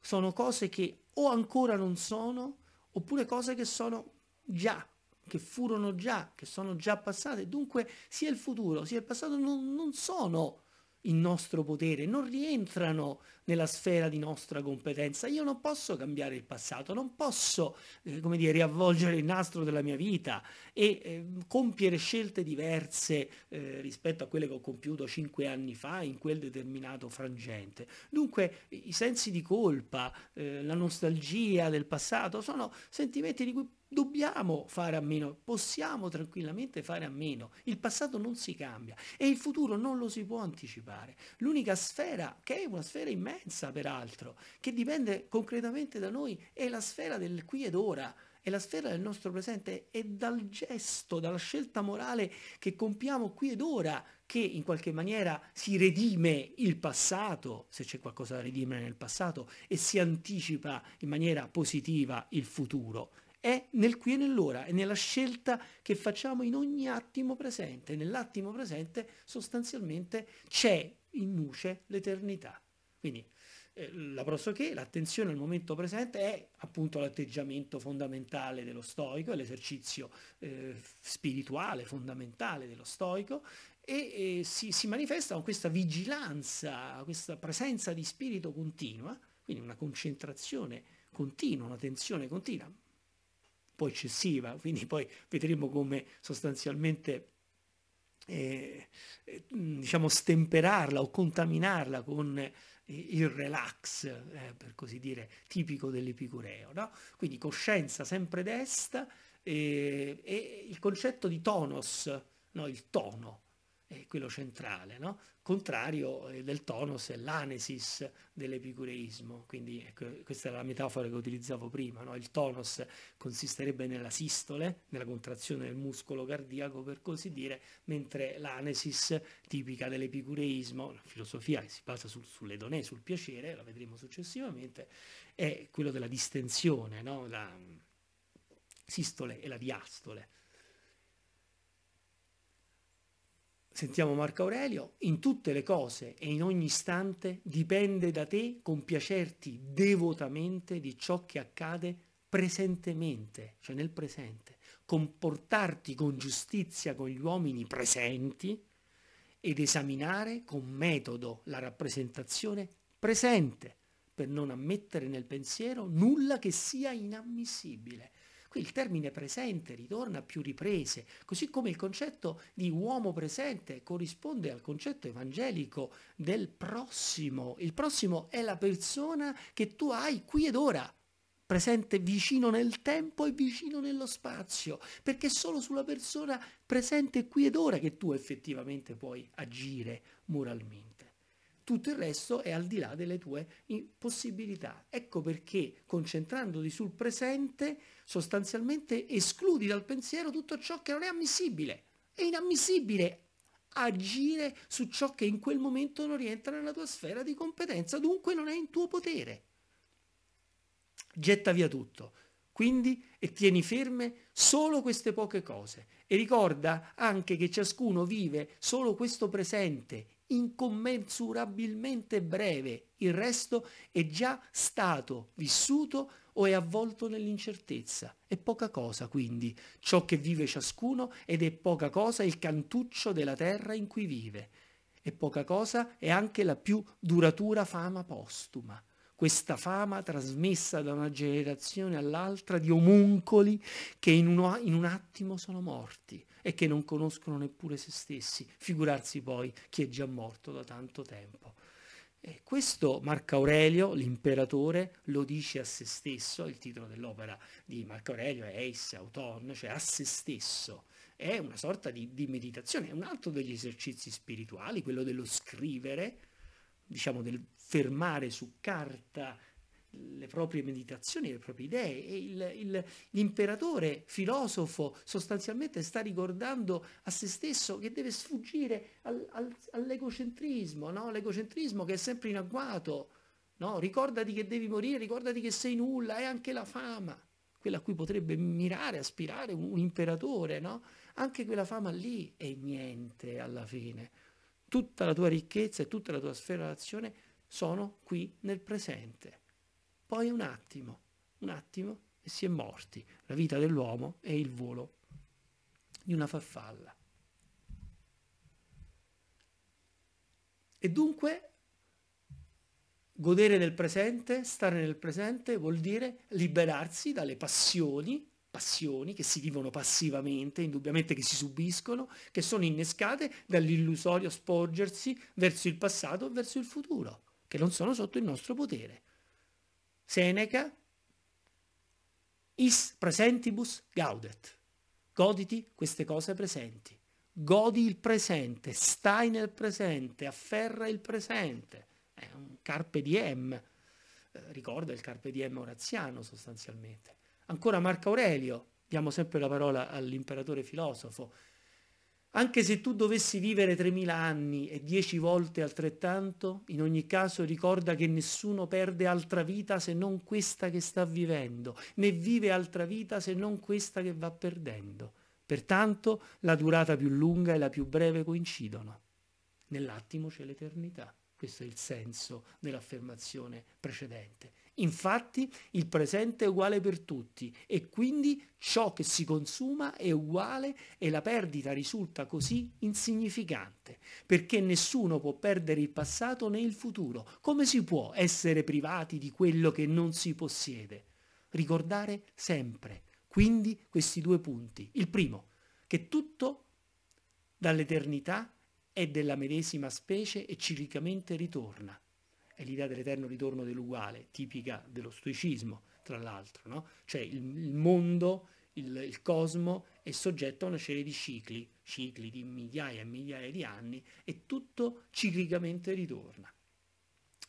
sono cose che o ancora non sono, oppure cose che sono già, che furono già, che sono già passate. Dunque sia il futuro sia il passato non, non sono in nostro potere, non rientrano nella sfera di nostra competenza. Io non posso cambiare il passato, non posso, eh, come dire, riavvolgere il nastro della mia vita e eh, compiere scelte diverse eh, rispetto a quelle che ho compiuto cinque anni fa in quel determinato frangente. Dunque i sensi di colpa, eh, la nostalgia del passato sono sentimenti di cui Dobbiamo fare a meno, possiamo tranquillamente fare a meno, il passato non si cambia e il futuro non lo si può anticipare. L'unica sfera, che è una sfera immensa peraltro, che dipende concretamente da noi, è la sfera del qui ed ora, è la sfera del nostro presente, è dal gesto, dalla scelta morale che compiamo qui ed ora che in qualche maniera si redime il passato, se c'è qualcosa da redimere nel passato, e si anticipa in maniera positiva il futuro è nel qui e nell'ora, è nella scelta che facciamo in ogni attimo presente. Nell'attimo presente sostanzialmente c'è in nuce l'eternità. Quindi eh, la pressoché, l'attenzione al momento presente è appunto l'atteggiamento fondamentale dello stoico, è l'esercizio eh, spirituale fondamentale dello stoico e, e si, si manifesta con questa vigilanza, questa presenza di spirito continua, quindi una concentrazione continua, una tensione continua, poi cessiva, quindi poi vedremo come sostanzialmente eh, diciamo stemperarla o contaminarla con eh, il relax, eh, per così dire, tipico dell'epicureo. No? Quindi coscienza sempre destra eh, e il concetto di tonos, no? il tono, è quello centrale, no? contrario eh, del tonos è l'anesis dell'epicureismo, quindi ecco, questa è la metafora che utilizzavo prima, no? il tonos consisterebbe nella sistole, nella contrazione del muscolo cardiaco per così dire, mentre l'anesis tipica dell'epicureismo, la filosofia che si basa sul, sull'edonè, sul piacere, la vedremo successivamente, è quello della distensione, no? la mm, sistole e la diastole Sentiamo Marco Aurelio, in tutte le cose e in ogni istante dipende da te compiacerti devotamente di ciò che accade presentemente, cioè nel presente, comportarti con giustizia con gli uomini presenti ed esaminare con metodo la rappresentazione presente per non ammettere nel pensiero nulla che sia inammissibile. Qui il termine presente ritorna a più riprese, così come il concetto di uomo presente corrisponde al concetto evangelico del prossimo. Il prossimo è la persona che tu hai qui ed ora presente vicino nel tempo e vicino nello spazio, perché è solo sulla persona presente qui ed ora che tu effettivamente puoi agire moralmente tutto il resto è al di là delle tue possibilità. Ecco perché concentrandoti sul presente sostanzialmente escludi dal pensiero tutto ciò che non è ammissibile. È inammissibile agire su ciò che in quel momento non rientra nella tua sfera di competenza, dunque non è in tuo potere. Getta via tutto, quindi, e tieni ferme solo queste poche cose. E ricorda anche che ciascuno vive solo questo presente, incommensurabilmente breve, il resto è già stato vissuto o è avvolto nell'incertezza. È poca cosa, quindi, ciò che vive ciascuno ed è poca cosa il cantuccio della terra in cui vive. E poca cosa è anche la più duratura fama postuma questa fama trasmessa da una generazione all'altra di omuncoli che in, uno, in un attimo sono morti e che non conoscono neppure se stessi, figurarsi poi chi è già morto da tanto tempo. E questo Marco Aurelio, l'imperatore, lo dice a se stesso, il titolo dell'opera di Marco Aurelio è Eis Auton, cioè a se stesso. È una sorta di, di, meditazione, è un altro degli esercizi spirituali, quello dello scrivere, diciamo del fermare su carta le proprie meditazioni, le proprie idee. E il, il, l'imperatore filosofo sostanzialmente sta ricordando a se stesso che deve sfuggire al, al, all'egocentrismo, no? l'egocentrismo che è sempre in agguato. No? Ricordati che devi morire, ricordati che sei nulla, è anche la fama, quella a cui potrebbe mirare, aspirare un, un imperatore, no? anche quella fama lì è niente alla fine. Tutta la tua ricchezza e tutta la tua sfera d'azione sono qui nel presente. Poi un attimo, un attimo e si è morti. La vita dell'uomo è il volo di una farfalla. E dunque godere del presente, stare nel presente vuol dire liberarsi dalle passioni, passioni che si vivono passivamente, indubbiamente che si subiscono, che sono innescate dall'illusorio sporgersi verso il passato e verso il futuro che non sono sotto il nostro potere. Seneca, is presentibus gaudet. Goditi queste cose presenti. Godi il presente, stai nel presente, afferra il presente. È un carpe diem, eh, ricorda il carpe diem oraziano sostanzialmente. Ancora Marco Aurelio, diamo sempre la parola all'imperatore filosofo, anche se tu dovessi vivere 3000 anni e 10 volte altrettanto, in ogni caso ricorda che nessuno perde altra vita se non questa che sta vivendo, né vive altra vita se non questa che va perdendo. Pertanto la durata più lunga e la più breve coincidono. Nell'attimo c'è l'eternità. Questo è il senso dell'affermazione precedente. Infatti il presente è uguale per tutti e quindi ciò che si consuma è uguale e la perdita risulta così insignificante, perché nessuno può perdere il passato né il futuro. Come si può essere privati di quello che non si possiede? Ricordare sempre, quindi, questi due punti. Il primo, che tutto dall'eternità è della medesima specie e ciclicamente ritorna è l'idea dell'eterno ritorno dell'uguale, tipica dello stoicismo, tra l'altro, no? Cioè il, il mondo, il, il, cosmo è soggetto a una serie di cicli, cicli di migliaia e migliaia di anni e tutto ciclicamente ritorna.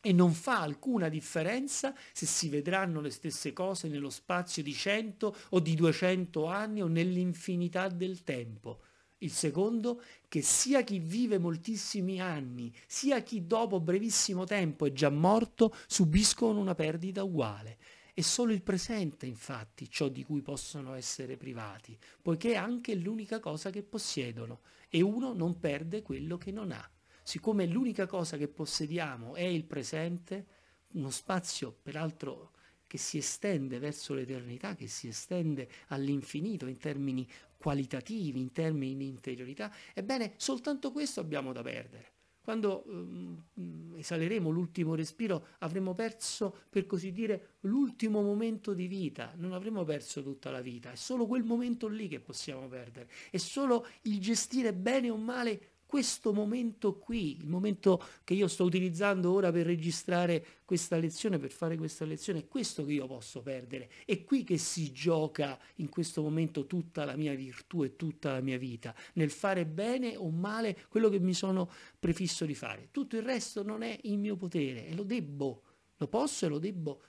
E non fa alcuna differenza se si vedranno le stesse cose nello spazio di 100 o di 200 anni o nell'infinità del tempo il secondo, che sia chi vive moltissimi anni, sia chi dopo brevissimo tempo è già morto, subiscono una perdita uguale. È solo il presente, infatti, ciò di cui possono essere privati, poiché è anche l'unica cosa che possiedono, e uno non perde quello che non ha. Siccome l'unica cosa che possediamo è il presente, uno spazio peraltro che si estende verso l'eternità, che si estende all'infinito in termini qualitativi, in termini di interiorità, ebbene soltanto questo abbiamo da perdere. Quando um, esaleremo l'ultimo respiro avremo perso, per così dire, l'ultimo momento di vita, non avremo perso tutta la vita, è solo quel momento lì che possiamo perdere, è solo il gestire bene o male questo momento qui, il momento che io sto utilizzando ora per registrare questa lezione, per fare questa lezione, è questo che io posso perdere. È qui che si gioca in questo momento tutta la mia virtù e tutta la mia vita, nel fare bene o male quello che mi sono prefisso di fare. Tutto il resto non è in mio potere e lo debbo, lo posso e lo debbo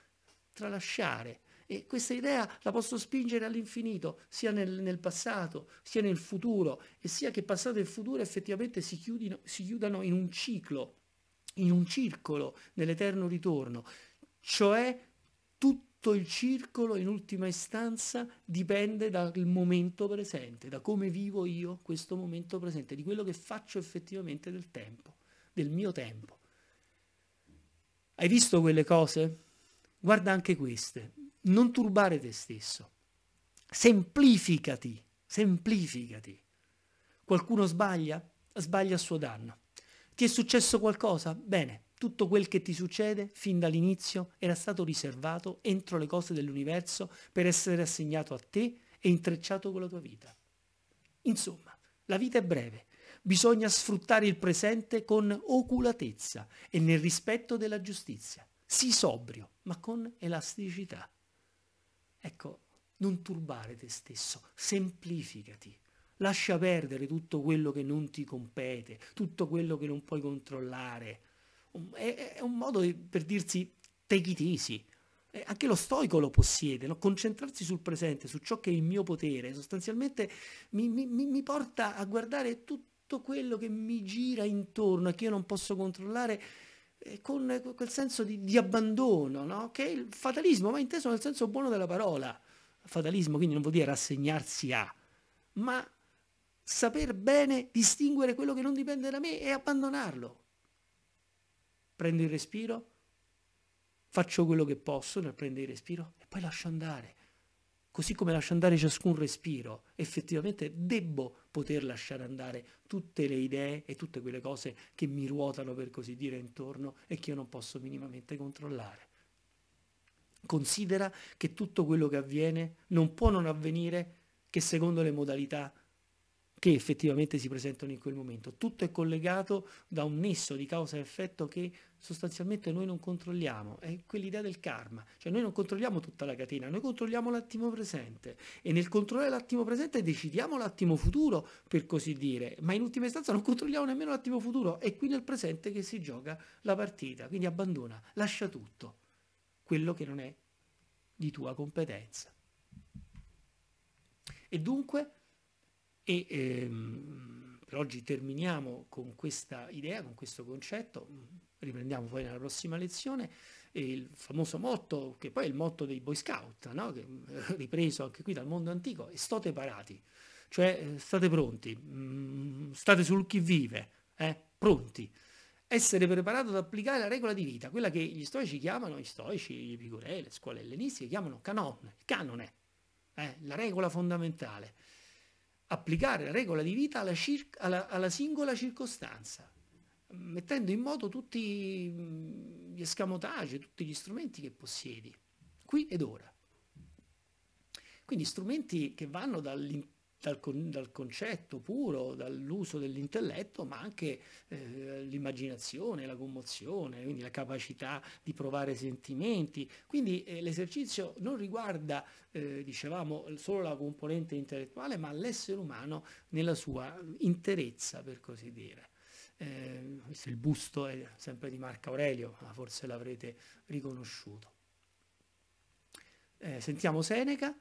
tralasciare. E questa idea la posso spingere all'infinito, sia nel, nel, passato, sia nel futuro, e sia che passato e futuro effettivamente si, chiudino, si chiudano in un ciclo, in un circolo, nell'eterno ritorno. Cioè tutto il circolo in ultima istanza dipende dal momento presente, da come vivo io questo momento presente, di quello che faccio effettivamente del tempo, del mio tempo. Hai visto quelle cose? Guarda anche queste non turbare te stesso. Semplificati, semplificati. Qualcuno sbaglia? Sbaglia a suo danno. Ti è successo qualcosa? Bene, tutto quel che ti succede fin dall'inizio era stato riservato entro le cose dell'universo per essere assegnato a te e intrecciato con la tua vita. Insomma, la vita è breve. Bisogna sfruttare il presente con oculatezza e nel rispetto della giustizia. Sii sobrio, ma con elasticità. Ecco, non turbare te stesso, semplificati. Lascia perdere tutto quello che non ti compete, tutto quello che non puoi controllare. È, è un modo per dirsi take it easy. anche lo stoico lo possiede, no? concentrarsi sul presente, su ciò che è il mio potere, sostanzialmente mi, mi, mi, porta a guardare tutto quello che mi gira intorno e che io non posso controllare eh, con eh, quel senso di, di abbandono, no? che è il fatalismo, ma inteso nel senso buono della parola. Fatalismo quindi non vuol dire rassegnarsi a, ma saper bene distinguere quello che non dipende da me e abbandonarlo. Prendo il respiro, faccio quello che posso nel prendere il respiro e poi lascio andare così come lascio andare ciascun respiro, effettivamente debbo poter lasciare andare tutte le idee e tutte quelle cose che mi ruotano, per così dire, intorno e che io non posso minimamente controllare. Considera che tutto quello che avviene non può non avvenire che secondo le modalità che effettivamente si presentano in quel momento. Tutto è collegato da un nesso di causa e effetto che sostanzialmente noi non controlliamo, è quell'idea del karma, cioè noi non controlliamo tutta la catena, noi controlliamo l'attimo presente e nel controllare l'attimo presente decidiamo l'attimo futuro, per così dire, ma in ultima istanza non controlliamo nemmeno l'attimo futuro, è qui nel presente che si gioca la partita, quindi abbandona, lascia tutto, quello che non è di tua competenza. E dunque e ehm, per oggi terminiamo con questa idea, con questo concetto, riprendiamo poi nella prossima lezione il famoso motto, che poi è il motto dei Boy Scout, no? che, eh, ripreso anche qui dal mondo antico, è state parati, cioè eh, state pronti, mm, state sul chi vive, eh? pronti. Essere preparato ad applicare la regola di vita, quella che gli stoici chiamano, gli stoici, gli epicurei, le scuole ellenistiche chiamano canone, canone, eh? la regola fondamentale applicare la regola di vita alla, circa, alla, alla singola circostanza, mettendo in moto tutti mm, gli escamotage, tutti gli strumenti che possiedi, qui ed ora. Quindi strumenti che vanno dall'interno dal, con, dal concetto puro, dall'uso dell'intelletto, ma anche eh, l'immaginazione, la commozione, quindi la capacità di provare sentimenti. Quindi eh, l'esercizio non riguarda, eh, dicevamo, solo la componente intellettuale, ma l'essere umano nella sua interezza, per così dire. Eh, il busto è eh, sempre di Marco Aurelio, ma forse l'avrete riconosciuto. Eh, sentiamo Seneca.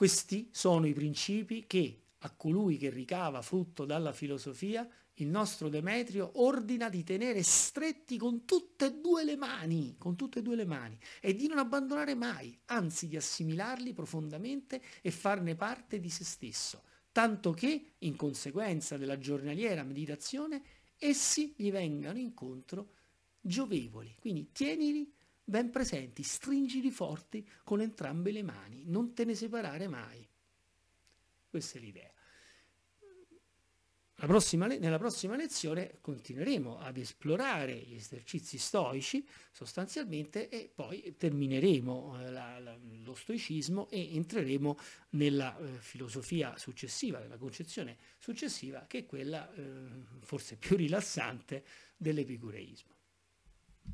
Questi sono i principi che a colui che ricava frutto dalla filosofia il nostro Demetrio ordina di tenere stretti con tutte e due le mani, con tutte e due le mani, e di non abbandonare mai, anzi di assimilarli profondamente e farne parte di se stesso, tanto che, in conseguenza della giornaliera meditazione, essi gli vengano incontro giovevoli. Quindi tienili ben presenti, stringili forti con entrambe le mani, non te ne separare mai. Questa è l'idea. Prossima, nella prossima lezione continueremo ad esplorare gli esercizi stoici sostanzialmente e poi termineremo eh, la, la, lo stoicismo e entreremo nella eh, filosofia successiva, nella concezione successiva che è quella eh, forse più rilassante dell'epicureismo.